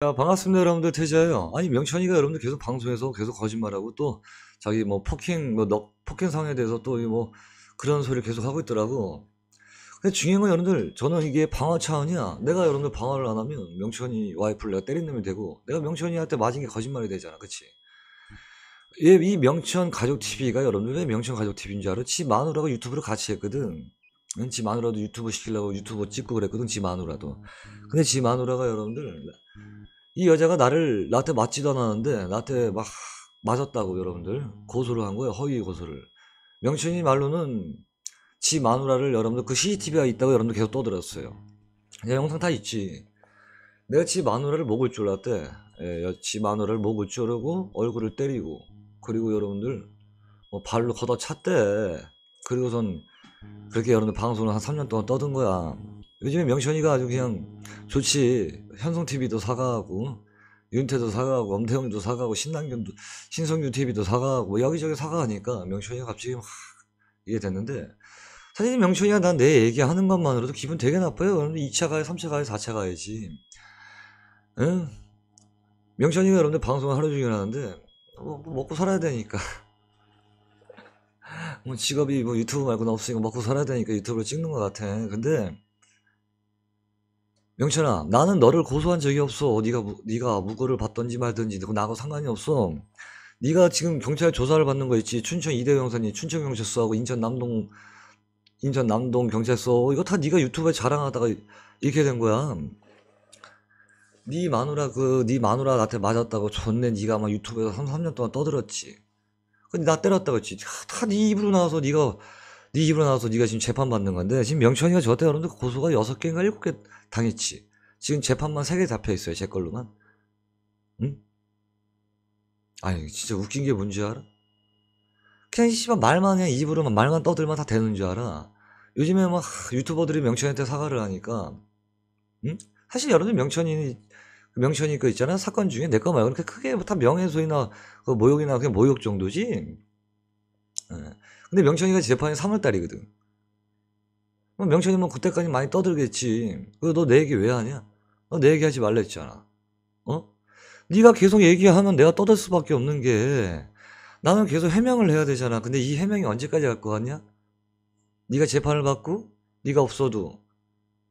자, 반갑습니다 여러분들 태자예요 아니 명천이가 여러분들 계속 방송에서 계속 거짓말하고 또 자기 뭐 폭행 뭐 너, 폭행상에 황 대해서 또 뭐 그런 소리를 계속 하고 있더라고 근데 중요한 건 여러분들 저는 이게 방어 차원이야 내가 여러분들 방어를 안 하면 명천이 와이프를 내가 때린 놈이 되고 내가 명천이한테 맞은 게 거짓말이 되잖아 그치 얘이 예, 명천 가족 TV가 여러분들 왜 명천 가족 TV인 줄 알아? 지마누라고 유튜브를 같이 했거든 지 마누라도 유튜브 시키려고 유튜브 찍고 그랬거든 지 마누라도 근데 지 마누라가 여러분들 이 여자가 나를 나한테 맞지도 않았는데 나한테 막 맞았다고 여러분들 고소를 한 거예요 허위 고소를 명춘이 말로는 지 마누라를 여러분들 그 CCTV가 있다고 여러분들 계속 떠들었어요 영상 다 있지 내가 지 마누라를 먹을줄알았대 예, 지 마누라를 먹을 졸르고 얼굴을 때리고 그리고 여러분들 뭐 발로 걷어찼대 그리고선 그렇게 여러분 방송을 한 3년 동안 떠든 거야. 요즘에 명션이가 아주 그냥 좋지. 현성 TV도 사과하고, 윤태도 사과하고, 엄태웅도 사과하고, 신남균도, 신성규 TV도 사과하고, 뭐 여기저기 사과하니까 명션이가 갑자기 막 이게 됐는데, 사실 명천이가난 내 얘기하는 것만으로도 기분 되게 나빠요. 여러분들 2차 가야, 3차 가야, 4차 가야지. 응? 명천이가 여러분들 방송을 하루 종일 하는데, 뭐, 뭐 먹고 살아야 되니까. 뭐 직업이 뭐 유튜브 말고는 없으니까 먹고 살아야 되니까 유튜브를 찍는 것 같아. 근데 명천아, 나는 너를 고소한 적이 없어. 네가 네가 무고를 받던지 말든지 뭐 나하고 상관이 없어. 네가 지금 경찰 조사를 받는 거 있지. 춘천 이대 경사님, 춘천 경찰서하고 인천 남동 인천 남동 경찰서 이거 다 네가 유튜브에 자랑하다가 이렇게 된 거야. 네 마누라 그 네 마누라 나한테 맞았다고 전네 네가 막 유튜브에서 3, 3년 동안 떠들었지. 근데 나 때렸다 고했지 다네 입으로 나와서 네가 네 입으로 나와서 네가 지금 재판 받는 건데 지금 명천이가 저한테 여러분들 그 고소가 여섯 개인가 일곱 개 당했지. 지금 재판만 세개 잡혀 있어요. 제 걸로만. 응? 아니 진짜 웃긴 게 뭔지 알아? 그냥 씨발 말만 해 입으로만 말만 떠들면 다 되는 줄 알아. 요즘에 막 유튜버들이 명천이한테 사과를 하니까 응? 사실 여러분들 명천이 명천이 그 있잖아 사건 중에 내 거 말고 그렇게 그러니까 크게 뭐 다 명예훼손이나 그 모욕이나 그냥 모욕 정도지. 예. 근데 명천이가 재판이 3월 달이거든. 명천이면 그때까지 많이 떠들겠지. 그너내 얘기 왜 하냐? 너 내 얘기하지 말라 했잖아. 어? 네가 계속 얘기하면 내가 떠들 수밖에 없는 게 나는 계속 해명을 해야 되잖아. 근데 이 해명이 언제까지 갈 것 같냐? 네가 재판을 받고 네가 없어도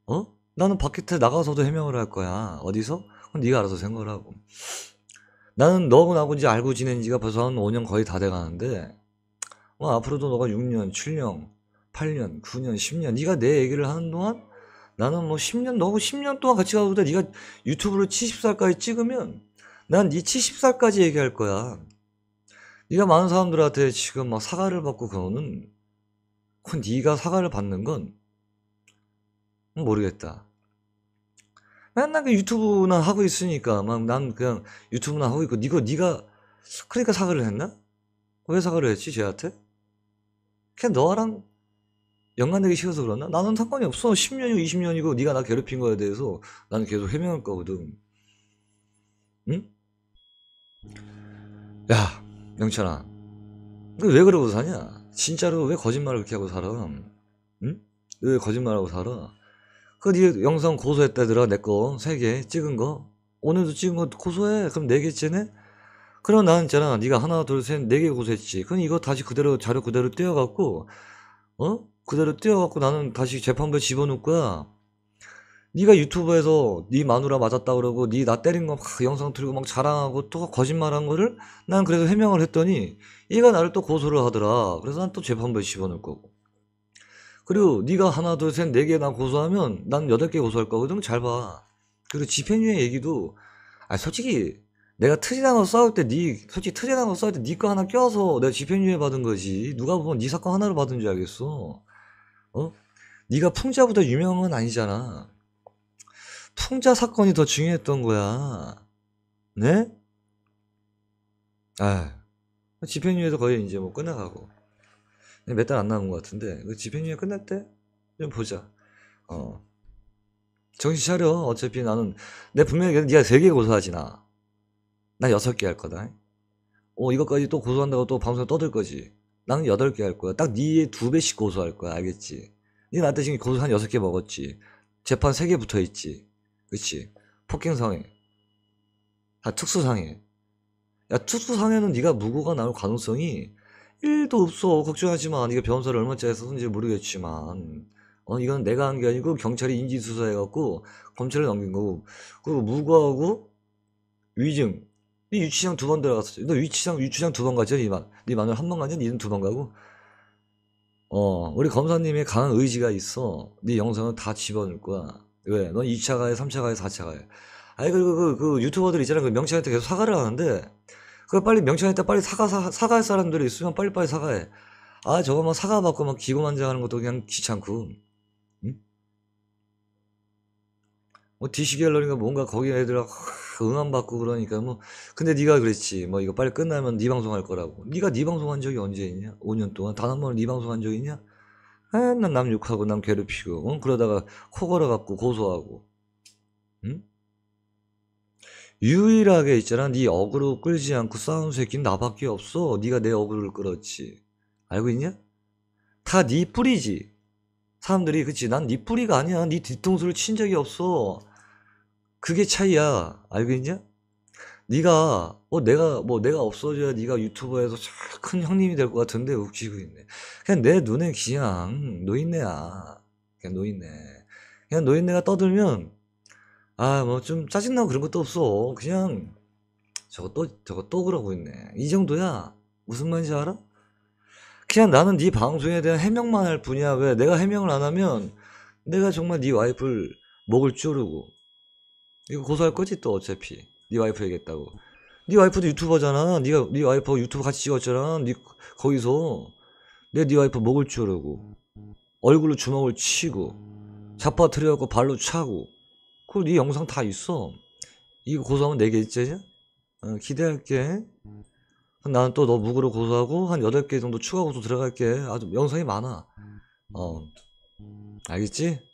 어? 나는 바깥에 나가서도 해명을 할 거야. 어디서? 그럼 네가 알아서 생각을 하고. 나는 너하고 나하고 이제 알고 지낸 지가 벌써 한 5년 거의 다 돼가는데 뭐 앞으로도 너가 6년, 7년, 8년, 9년, 10년 네가 내 얘기를 하는 동안 나는 뭐 10년 너하고 10년 동안 같이 가보다 네가 유튜브를 70살까지 찍으면 난 네 70살까지 얘기할 거야. 네가 많은 사람들한테 지금 막 사과를 받고 그러는 그 네가 사과를 받는 건 모르겠다. 맨날 그 유튜브나 하고 있으니까 막 난 그냥 유튜브나 하고 있고 니가 니가 그러니까 사과를 했나? 왜 사과를 했지 쟤한테? 걔냥 너랑 연관되기 싫어서 그러나? 나는 상관이 없어. 10년이고 20년이고 니가나 괴롭힌 거에 대해서 나는 계속 해명할 거거든. 응? 야, 영찬아왜 그러고 사냐? 진짜로 왜 거짓말을 그렇게 하고 살아? 응? 왜 거짓말하고 살아? 그 영상 고소했다더라 내거3개 찍은 거 오늘도 찍은 거 고소해 그럼 4 개째네 그럼 나는 있잖아 네가 하나 둘셋4개 고소했지 그럼 이거 다시 그대로 자료 그대로 떼어갖고 어 그대로 떼어갖고 나는 다시 재판부에 집어넣을 거야 네가 유튜브에서 네 마누라 맞았다 그러고 네 나 때린 거막 영상 틀고 막 자랑하고 또 거짓말한 거를 난 그래서 해명을 했더니 얘가 나를 또 고소를 하더라 그래서 난 또 재판부에 집어넣을 거고 그리고 네가 하나 둘셋네개나 고소하면 난 여덟 개 고소할 거거든 잘 봐. 그리고 집행유예 얘기도 아 솔직히 내가 틀이나고 싸울 때네 솔직히 틀이나고 싸울 때 네 거 하나 껴서 내가 집행유예 받은 거지 누가 보면 네 사건 하나로 받은 줄 알겠어. 어? 네가 풍자보다 유명한 건 아니잖아. 풍자 사건이 더 중요했던 거야. 네? 아 집행유예도 거의 이제 뭐 끝나가고. 네, 몇달 안 남은 것 같은데 그 집행유예 끝날 때좀 보자 어 정신 차려 어차피 나는 내 분명히 네가 세개 고소하지 나나 여섯 개 할 거다 어 이것까지 또 고소한다고 또 방송에 떠들 거지 나는 여덟 개 할 거야 딱네두 배씩 고소할 거야 알겠지 네 나한테 지금 고소 한 여섯 개 먹었지 재판 세 개 붙어 있지 그치 폭행상해 아 특수상해 야 특수상해는 네가 무고가 나올 가능성이 1도 없어. 걱정하지 마. 이가 변호사를 얼마짜리 썼는지 모르겠지만. 어, 이건 내가 한 게 아니고 경찰이 인지수사해갖고 검찰에 넘긴 거고. 그리고 무고하고 위증. 네 유치장 두 번 들어갔었지. 너 유치장, 유치장 두 번 갔지? 니 마, 네 마늘 한번갔지 니는 두 번 가고. 어, 우리 검사님이 강한 의지가 있어. 네 영상을 다 집어넣을 거야. 왜? 넌 2차 가해, 3차 가해, 4차 가해. 아이 그리고 그, 그, 그 유튜버들 있잖아. 그명찰한테 계속 사과를 하는데. 그걸 빨리 명찰에다 빨리 사과 사, 과할 사람들이 있으면 빨리빨리 사과해. 아 저거 막 뭐 사과 받고 막 기고만장하는 것도 그냥 귀찮고. 응? 뭐 디시 갤러리가 뭔가 거기 애들 하고 응원 받고 그러니까 뭐 근데 네가 그랬지 뭐 이거 빨리 끝나면 네 방송할 거라고 네가 네 방송한 적이 언제 있냐 5년 동안 단 한 번은 네 방송한 적 있냐 에난 아, 남 욕하고 남 괴롭히고 응? 그러다가 코 걸어갖고 고소하고 응? 유일하게 있잖아 네 어그로 끌지 않고 싸운 새끼는 나밖에 없어 네가 내 어그로를 끌었지 알고 있냐? 다 네 뿌리지 사람들이 그치 난네 뿌리가 아니야 네 뒤통수를 친 적이 없어 그게 차이야 알고 있냐? 네가 어 내가 뭐 내가 없어져야 네가 유튜버에서 큰 형님이 될 것 같은데 웃기고 있네 그냥 내 눈에 그냥 노인네야 그냥 노인네 그냥 노인네가 떠들면 아뭐좀 짜증나고 그런 것도 없어 그냥 저거 또 저거 또 그러고 있네 이 정도야 무슨 말인지 알아? 그냥 나는 네 방송에 대한 해명만 할 뿐이야 왜 내가 해명을 안 하면 내가 정말 네 와이프를 먹을 줄르고 이거 고소할 거지 또 어차피 네 와이프 얘기했다고 네 와이프도 유튜버잖아 네가 네 와이프 유튜브 같이 찍었잖아 네 거기서 내 네 와이프 먹을 줄르고 얼굴로 주먹을 치고 잡아들려갖고 발로 차고 그리고 네 영상 다 있어. 이거 고소하면 4개 있지? 어, 기대할게. 나는 또 너 무고로 고소하고 한 8개 정도 추가 고소 들어갈게. 아주 영상이 많아. 어. 알겠지?